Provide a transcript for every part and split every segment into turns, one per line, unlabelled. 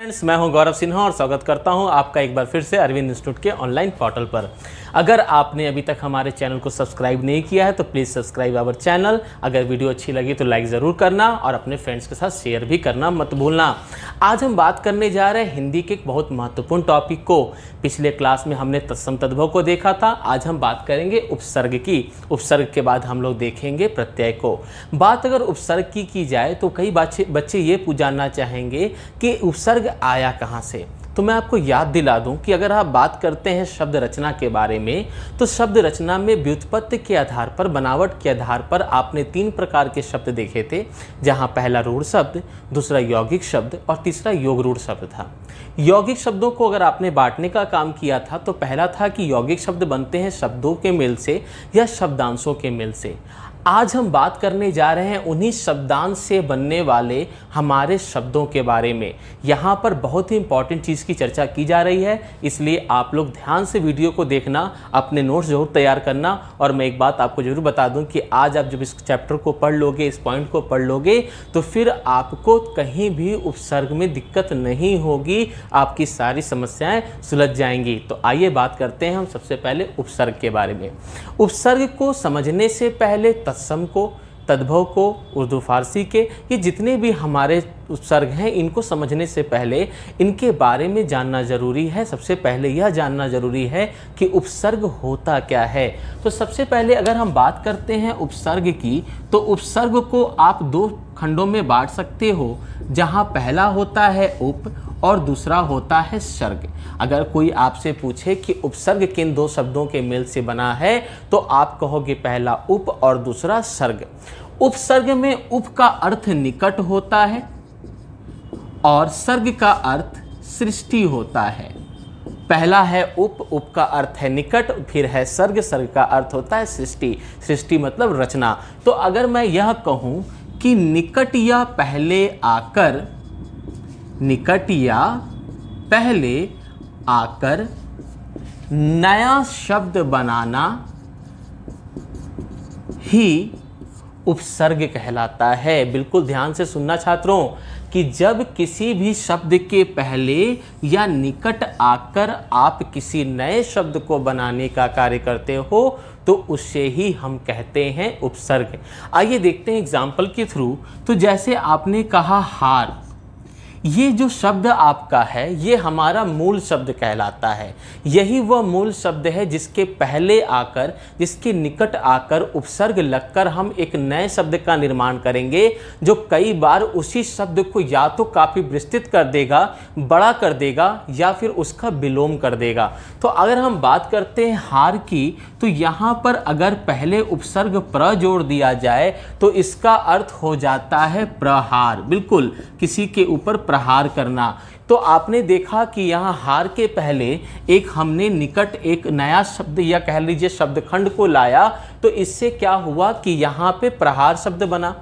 friends मैं हूं गौरव सिन्हा और स्वागत करता हूं आपका एक बार फिर से अरविंद इंस्टीट्यूट के ऑनलाइन पोर्टल पर अगर आपने अभी तक हमारे चैनल को सब्सक्राइब नहीं किया है तो प्लीज़ सब्सक्राइब आवर चैनल अगर वीडियो अच्छी लगी तो लाइक ज़रूर करना और अपने फ्रेंड्स के साथ शेयर भी करना मत भूलना आज हम बात करने जा रहे हैं हिंदी के एक बहुत महत्वपूर्ण टॉपिक को पिछले क्लास में हमने तत्सम तद्भव को देखा था आज हम बात करेंगे उपसर्ग की उपसर्ग के बाद हम लोग देखेंगे प्रत्यय को बात अगर उपसर्ग की की जाए तो कई बच्चे ये जानना चाहेंगे कि उपसर्ग आया कहाँ से तो मैं आपको याद दिला दूं कि अगर आप बात करते हैं शब्द रचना के बारे में तो शब्द रचना में व्युत्पत्ति के आधार पर बनावट के आधार पर आपने तीन प्रकार के शब्द देखे थे जहां पहला रूढ़ शब्द दूसरा यौगिक शब्द और तीसरा योग रूढ़ शब्द था यौगिक शब्दों को अगर आपने बांटने का काम किया था तो पहला था कि यौगिक शब्द बनते हैं शब्दों के मेल से या शब्दांशों के मेल से आज हम बात करने जा रहे हैं उन्हीं शब्दांश से बनने वाले हमारे शब्दों के बारे में यहाँ पर बहुत ही इंपॉर्टेंट चीज़ की चर्चा की जा रही है इसलिए आप लोग ध्यान से वीडियो को देखना अपने नोट्स जरूर तैयार करना और मैं एक बात आपको ज़रूर बता दूँ कि आज आप जब इस चैप्टर को पढ़ लोगे इस पॉइंट को पढ़ लोगे तो फिर आपको कहीं भी उपसर्ग में दिक्कत नहीं होगी आपकी सारी समस्याएँ सुलझ जाएंगी तो आइए बात करते हैं हम सबसे पहले उपसर्ग के बारे में उपसर्ग को समझने से पहले तत्सम को तद्भव को उर्दू फारसी के ये जितने भी हमारे उपसर्ग हैं इनको समझने से पहले इनके बारे में जानना ज़रूरी है सबसे पहले यह जानना ज़रूरी है कि उपसर्ग होता क्या है तो सबसे पहले अगर हम बात करते हैं उपसर्ग की तो उपसर्ग को आप दो खंडों में बांट सकते हो जहाँ पहला होता है उप और दूसरा होता है सर्ग अगर कोई आपसे पूछे कि उपसर्ग किन दो शब्दों के मेल से बना है तो आप कहोगे पहला उप और दूसरा सर्ग उपसर्ग में उप का अर्थ निकट होता है और सर्ग का अर्थ सृष्टि होता है पहला है उप उप का अर्थ है निकट फिर है सर्ग सर्ग का अर्थ होता है सृष्टि सृष्टि मतलब रचना तो अगर मैं यह कहूँ कि निकट या पहले आकर निकट या पहले आकर नया शब्द बनाना ही उपसर्ग कहलाता है बिल्कुल ध्यान से सुनना छात्रों कि जब किसी भी शब्द के पहले या निकट आकर आप किसी नए शब्द को बनाने का कार्य करते हो तो उससे ही हम कहते हैं उपसर्ग आइए देखते हैं एग्जाम्पल के थ्रू तो जैसे आपने कहा हार ये जो शब्द आपका है ये हमारा मूल शब्द कहलाता है यही वह मूल शब्द है जिसके पहले आकर जिसके निकट आकर उपसर्ग लगकर हम एक नए शब्द का निर्माण करेंगे जो कई बार उसी शब्द को या तो काफ़ी विस्तृत कर देगा बड़ा कर देगा या फिर उसका विलोम कर देगा तो अगर हम बात करते हैं हार की तो यहाँ पर अगर पहले उपसर्ग प्र जोड़ दिया जाए तो इसका अर्थ हो जाता है प्रहार बिल्कुल किसी के ऊपर प्रहार करना तो आपने देखा कि यहाँ हार के पहले एक हमने निकट एक नया शब्द या कह लीजिए शब्दखंड को लाया तो इससे क्या हुआ कि यहाँ पे प्रहार शब्द बना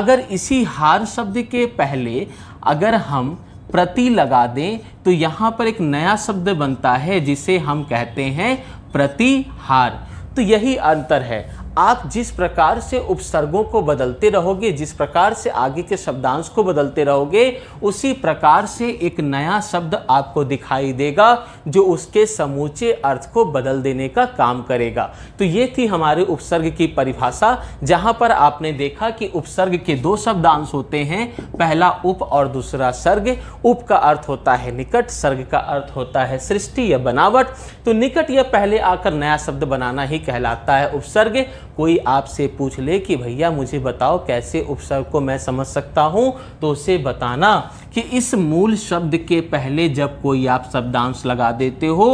अगर इसी हार शब्द के पहले अगर हम प्रति लगा दें तो यहाँ पर एक नया शब्द बनता है जिसे हम कहते हैं प्रतिहार तो यही अंतर है आप जिस प्रकार से उपसर्गों को बदलते रहोगे जिस प्रकार से आगे के शब्दांश को बदलते रहोगे उसी प्रकार से एक नया शब्द आपको दिखाई देगा जो उसके समूचे अर्थ को बदल देने का काम करेगा तो ये थी हमारे उपसर्ग की परिभाषा जहाँ पर आपने देखा कि उपसर्ग के दो शब्दांश होते हैं पहला उप और दूसरा सर्ग उप का अर्थ होता है निकट सर्ग का अर्थ होता है सृष्टि या बनावट तो निकट या पहले आकर नया शब्द बनाना ही कहलाता है उपसर्ग कोई आपसे पूछ ले कि भैया मुझे बताओ कैसे उपसर्ग को मैं समझ सकता हूँ तो उसे बताना कि इस मूल शब्द के पहले जब कोई आप शब्दांश लगा देते हो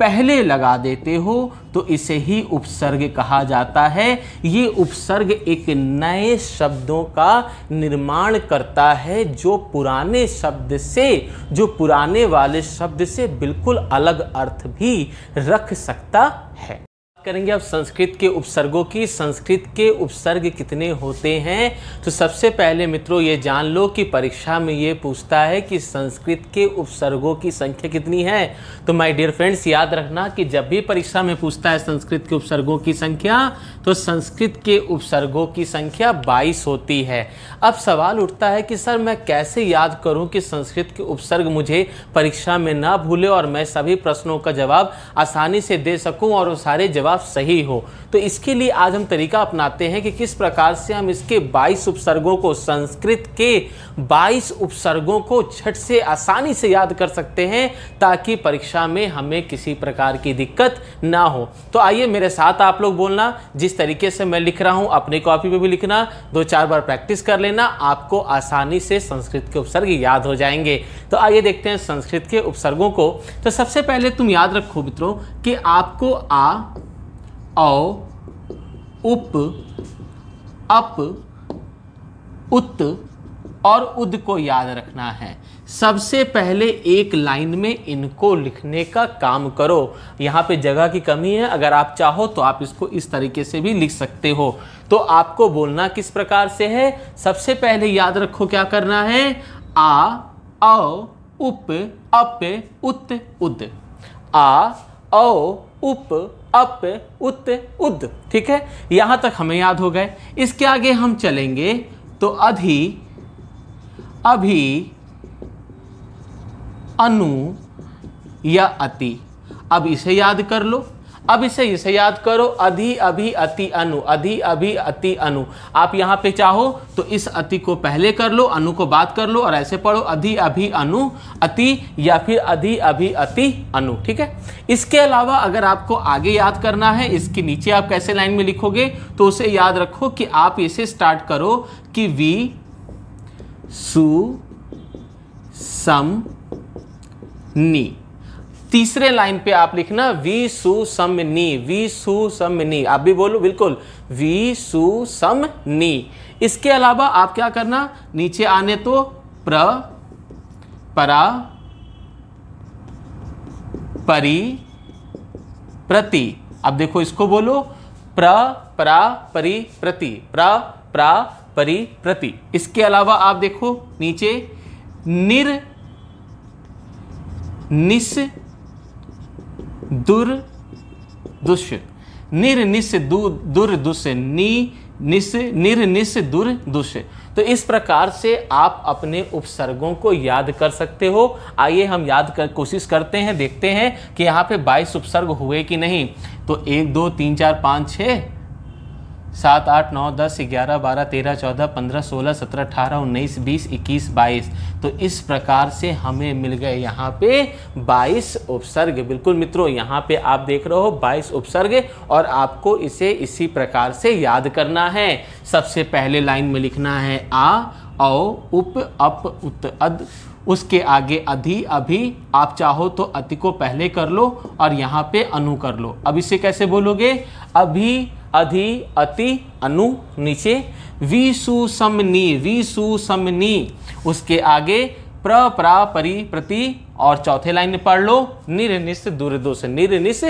पहले लगा देते हो तो इसे ही उपसर्ग कहा जाता है ये उपसर्ग एक नए शब्दों का निर्माण करता है जो पुराने शब्द से जो पुराने वाले शब्द से बिल्कुल अलग अर्थ भी रख सकता है करेंगे अब संस्कृत के उपसर्गों की संस्कृत के उपसर्ग कितने होते हैं तो सबसे पहले मित्रों ये जान लो कि परीक्षा में ये पूछता है कि संस्कृत के उपसर्गों की संख्या कितनी है तो माय डियर फ्रेंड्स याद रखना कि जब भी परीक्षा में पूछता है संस्कृत के उपसर्गों की संख्या तो संस्कृत के उपसर्गों की संख्या बाईस होती है अब सवाल उठता है कि सर मैं कैसे याद करूँ कि संस्कृत के उपसर्ग मुझे परीक्षा में ना भूले और मैं सभी प्रश्नों का जवाब आसानी से दे सकूँ और वो सारे जवाब जवाब सही हो तो इसके लिए आज हम तरीका अपनाते हैं कि किस प्रकार से हम इसके 22 उपसर्गों को संस्कृत के 22 उपसर्गों को झट से आसानी से याद कर सकते हैं ताकि परीक्षा में हमें किसी प्रकार की दिक्कत ना हो तो आइए मेरे साथ आप लोग बोलना जिस तरीके से मैं लिख रहा हूँ अपनी कॉपी में भी लिखना दो चार बार प्रैक्टिस कर लेना आपको आसानी से संस्कृत के उपसर्ग याद हो जाएंगे तो आइए देखते हैं संस्कृत के उपसर्गों को तो सबसे पहले तुम याद रखो मित्रों कि आपको आ औ उप अप उत और उद को याद रखना है सबसे पहले एक लाइन में इनको लिखने का काम करो यहाँ पे जगह की कमी है अगर आप चाहो तो आप इसको इस तरीके से भी लिख सकते हो तो आपको बोलना किस प्रकार से है सबसे पहले याद रखो क्या करना है आ औ उप अप उत उद आ औ उप अप उत उद ठीक है यहां तक हमें याद हो गए इसके आगे हम चलेंगे तो अधि अभी अनु या अति अब इसे याद कर लो अब इसे इसे याद करो अधि अभि अति अनु अधि अभि अति अनु आप यहाँ पे चाहो तो इस अति को पहले कर लो अनु को बात कर लो और ऐसे पढ़ो अधि अभि अनु अति या फिर अधि अभि अति अनु ठीक है इसके अलावा अगर आपको आगे याद करना है इसके नीचे आप कैसे लाइन में लिखोगे तो उसे याद रखो कि आप इसे स्टार्ट करो कि वी सु सम नी तीसरे लाइन पे आप लिखना वी सु सम नी वी सु सम नी आप भी बोलो बिल्कुल वी सु सम नी इसके अलावा आप क्या करना नीचे आने तो प्र परा परी प्रति अब देखो इसको बोलो प्र परा परी प्रति प्र प्रा परी प्रति इसके अलावा आप देखो नीचे निर निस दुर निश दुर दुष्य नी निश दुर दुष्य तो इस प्रकार से आप अपने उपसर्गों को याद कर सकते हो आइए हम याद कर कोशिश करते हैं देखते हैं कि यहाँ पे 22 उपसर्ग हुए कि नहीं तो एक दो तीन चार पाँच छः सात आठ नौ दस ग्यारह बारह तेरह चौदह पंद्रह सोलह सत्रह अठारह उन्नीस बीस इक्कीस बाईस तो इस प्रकार से हमें मिल गए यहाँ पे बाईस उपसर्ग बिल्कुल मित्रों यहाँ पे आप देख रहे हो बाईस उपसर्ग और आपको इसे इसी प्रकार से याद करना है सबसे पहले लाइन में लिखना है आ औ उप अप उत अद उसके आगे अधि अभी आप चाहो तो अति को पहले कर लो और यहाँ पे अनु कर लो अब इसे कैसे बोलोगे अभी अधि अति अनु नीचे विसुसमनी विसुसमनी उसके आगे प्रप्रा परि प्रति और चौथे लाइन पढ़ लो निरनिश दुर्दोष निरनिश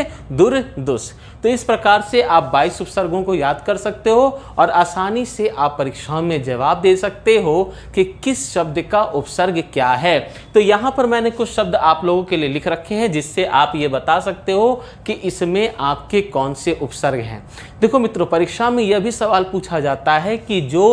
दुर्दोष तो इस प्रकार से आप 22 उपसर्गों को याद कर सकते हो और आसानी से आप परीक्षाओं में जवाब दे सकते हो कि किस शब्द का उपसर्ग क्या है तो यहाँ पर मैंने कुछ शब्द आप लोगों के लिए लिख रखे हैं जिससे आप ये बता सकते हो कि इसमें आपके कौन से उपसर्ग हैं देखो मित्रों परीक्षा में यह भी सवाल पूछा जाता है कि जो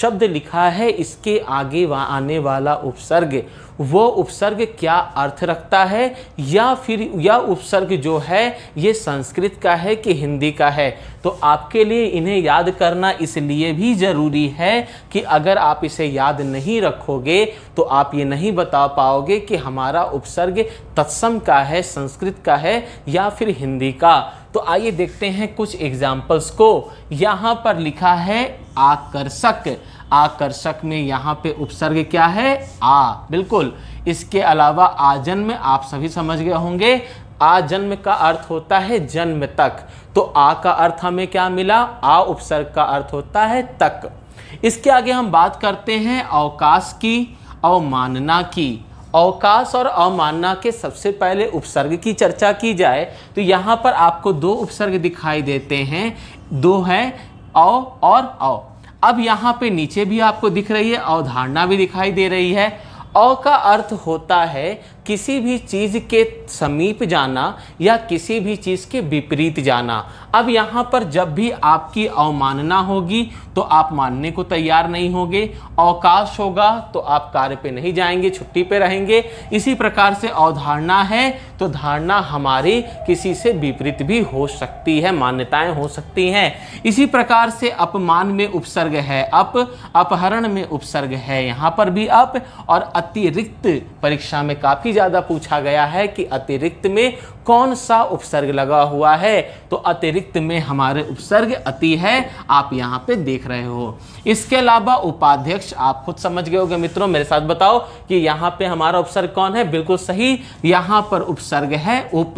शब्द लिखा है इसके आगे वा आने वाला उपसर्ग वो उपसर्ग क्या अर्थ रखता है या फिर यह उपसर्ग जो है ये संस्कृत का है कि हिंदी का है तो आपके लिए इन्हें याद करना इसलिए भी ज़रूरी है कि अगर आप इसे याद नहीं रखोगे तो आप ये नहीं बता पाओगे कि हमारा उपसर्ग तत्सम का है संस्कृत का है या फिर हिंदी का तो आइए देखते हैं कुछ एग्जाम्पल्स को यहाँ पर लिखा है आकर्षक आकर्षक में यहाँ पे उपसर्ग क्या है आ बिल्कुल इसके अलावा आजन में आप सभी समझ गए होंगे आ जन्म का अर्थ होता है जन्म तक तो आ का अर्थ हमें क्या मिला आ उपसर्ग का अर्थ होता है तक इसके आगे हम बात करते हैं अवकाश की अवमानना की अवकाश और अवमानना के सबसे पहले उपसर्ग की चर्चा की जाए तो यहाँ पर आपको दो उपसर्ग दिखाई देते हैं दो हैं औ और औ अब यहाँ पे नीचे भी आपको दिख रही है अवधारणा भी दिखाई दे रही है अ का अर्थ होता है किसी भी चीज़ के समीप जाना या किसी भी चीज़ के विपरीत जाना अब यहाँ पर जब भी आपकी अवमानना होगी तो आप मानने को तैयार नहीं होंगे अवकाश होगा तो आप कार्य पे नहीं जाएंगे छुट्टी पे रहेंगे इसी प्रकार से अवधारणा है तो धारणा हमारी किसी से विपरीत भी हो सकती है मान्यताएं हो सकती हैं इसी प्रकार से अपमान में उपसर्ग है अप अपहरण में उपसर्ग है यहाँ पर भी अप और अतिरिक्त परीक्षा में काफ़ी ज़्यादा पूछा गया है कि अतिरिक्त में कौन सा उपसर्ग लगा हुआ है तो अतिरिक्त में हमारे उपसर्ग अति है आप यहाँ पे देख रहे हो इसके अलावा उपाध्यक्ष आप खुद समझ गए होगे मित्रों मेरे साथ बताओ कि यहाँ पे हमारा उपसर्ग कौन है बिल्कुल सही यहाँ पर उपसर्ग है उप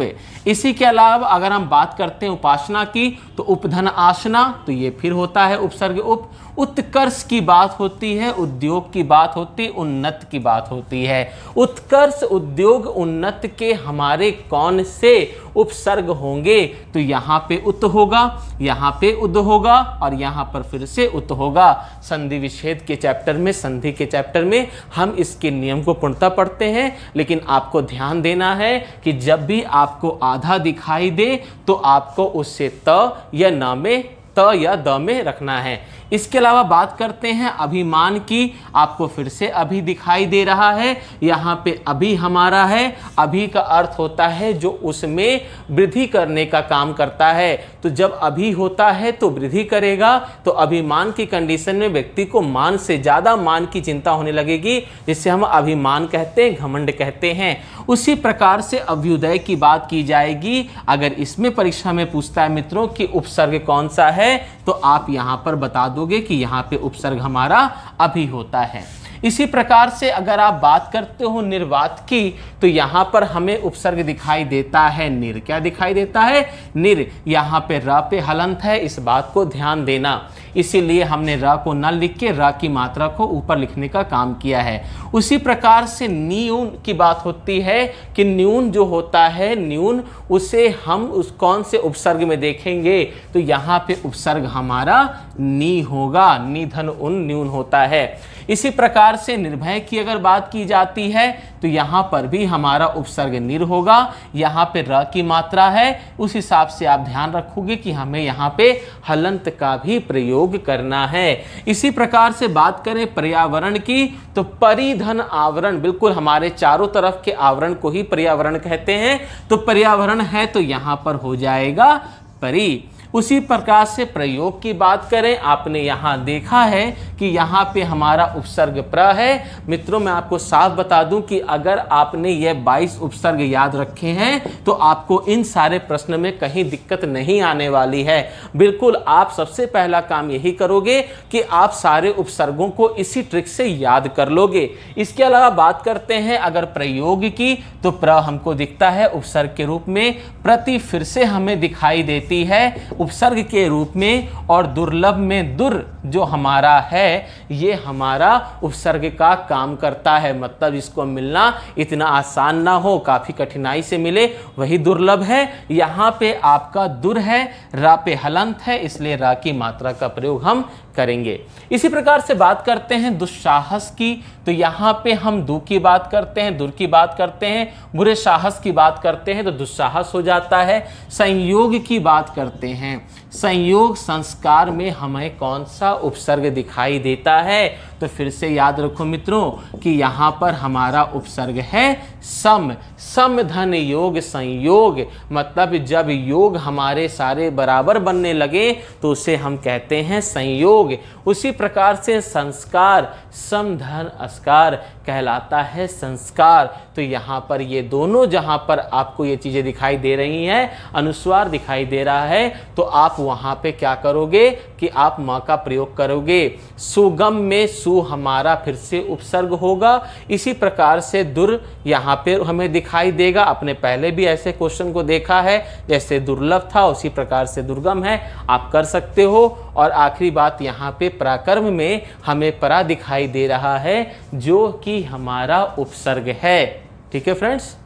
इसी के अलावा अगर हम बात करते हैं उपासना की तो उपधन आसना तो ये फिर होता है उपसर्ग उप उत्कर्ष की बात होती है उद्योग की बात होती उन्नत की बात होती है उत्कर्ष उद्योग उन्नत के हमारे कौन से उपसर्ग होंगे तो यहाँ पे उत होगा यहाँ पे उद होगा और यहाँ पर फिर से उत होगा संधि विच्छेद के चैप्टर में संधि के चैप्टर में हम इसके नियम को पूर्णता पढ़ते हैं लेकिन आपको ध्यान देना है कि जब भी आपको आधा दिखाई दे तो आपको उससे त या न में त या द में रखना है इसके अलावा बात करते हैं अभिमान की आपको फिर से अभी दिखाई दे रहा है यहाँ पे अभी हमारा है अभी का अर्थ होता है जो उसमें वृद्धि करने का काम करता है तो जब अभी होता है तो वृद्धि करेगा तो अभिमान की कंडीशन में व्यक्ति को मान से ज़्यादा मान की चिंता होने लगेगी जिससे हम अभिमान कहते हैं घमंड कहते हैं उसी प्रकार से अभ्युदय की बात की जाएगी अगर इसमें परीक्षा में पूछता है मित्रों कि उपसर्ग कौन सा है तो आप यहाँ पर बता दो दोगे कि यहाँ पे उपसर्ग हमारा अभी होता है इसी प्रकार से अगर आप बात करते हो निर्वात की तो यहाँ पर हमें उपसर्ग दिखाई देता है निर क्या दिखाई देता है निर यहाँ पे र पे हलंत है इस बात को ध्यान देना इसीलिए हमने र को न लिख के र की मात्रा को ऊपर लिखने का काम किया है उसी प्रकार से न्यून की बात होती है कि न्यून जो होता है न्यून उसे हम उस कौन से उपसर्ग में देखेंगे तो यहाँ पे उपसर्ग हमारा नी होगा निधन उन न्यून होता है इसी प्रकार से निर्भय की अगर बात की जाती है तो यहाँ पर भी हमारा उपसर्ग निर होगा यहाँ पे र की मात्रा है उस हिसाब से आप ध्यान रखोगे कि हमें यहाँ पे हलंत का भी प्रयोग करना है इसी प्रकार से बात करें पर्यावरण की तो परिधन आवरण बिल्कुल हमारे चारों तरफ के आवरण को ही पर्यावरण कहते हैं तो पर्यावरण है तो यहाँ पर हो जाएगा परी उसी प्रकार से प्रयोग की बात करें आपने यहाँ देखा है कि यहाँ पे हमारा उपसर्ग प्र है मित्रों मैं आपको साफ बता दूं कि अगर आपने यह 22 उपसर्ग याद रखे हैं तो आपको इन सारे प्रश्न में कहीं दिक्कत नहीं आने वाली है बिल्कुल आप सबसे पहला काम यही करोगे कि आप सारे उपसर्गों को इसी ट्रिक से याद कर लोगे इसके अलावा बात करते हैं अगर प्रयोग की तो प्र हमको दिखता है उपसर्ग के रूप में प्रति फिर से हमें दिखाई देती है उपसर्ग के रूप में और दुर्लभ में दुर जो हमारा है ये हमारा उपसर्ग का काम करता है मतलब इसको मिलना इतना आसान ना हो काफ़ी कठिनाई से मिले वही दुर्लभ है यहाँ पे आपका दुर है रा पे हलंत है इसलिए रा की मात्रा का प्रयोग हम करेंगे इसी प्रकार से बात करते हैं दुस्साहस की तो यहाँ पे हम दुख की बात करते हैं दुर की बात करते हैं बुरे साहस की बात करते हैं तो दुस्साहस हो जाता है संयोग की बात करते हैं संयोग संस्कार में हमें कौन सा उपसर्ग दिखाई देता है तो फिर से याद रखो मित्रों कि यहाँ पर हमारा उपसर्ग है सम सम धन योग संयोग मतलब जब योग हमारे सारे बराबर बनने लगे तो उसे हम कहते हैं संयोग उसी प्रकार से संस्कार सम धन अस्कार कहलाता है संस्कार तो यहाँ पर ये दोनों जहाँ पर आपको ये चीज़ें दिखाई दे रही हैं अनुस्वार दिखाई दे रहा है तो आप वहाँ पे क्या करोगे कि आप माँ का प्रयोग करोगे सुगम में सु हमारा फिर से उपसर्ग होगा इसी प्रकार से दुर् यहाँ पे हमें दिखाई देगा आपने पहले भी ऐसे क्वेश्चन को देखा है जैसे दुर्लभ था उसी प्रकार से दुर्गम है आप कर सकते हो और आखिरी बात यहाँ पे पराकर्म में हमें परा दिखाई दे रहा है जो कि हमारा उपसर्ग है ठीक है फ्रेंड्स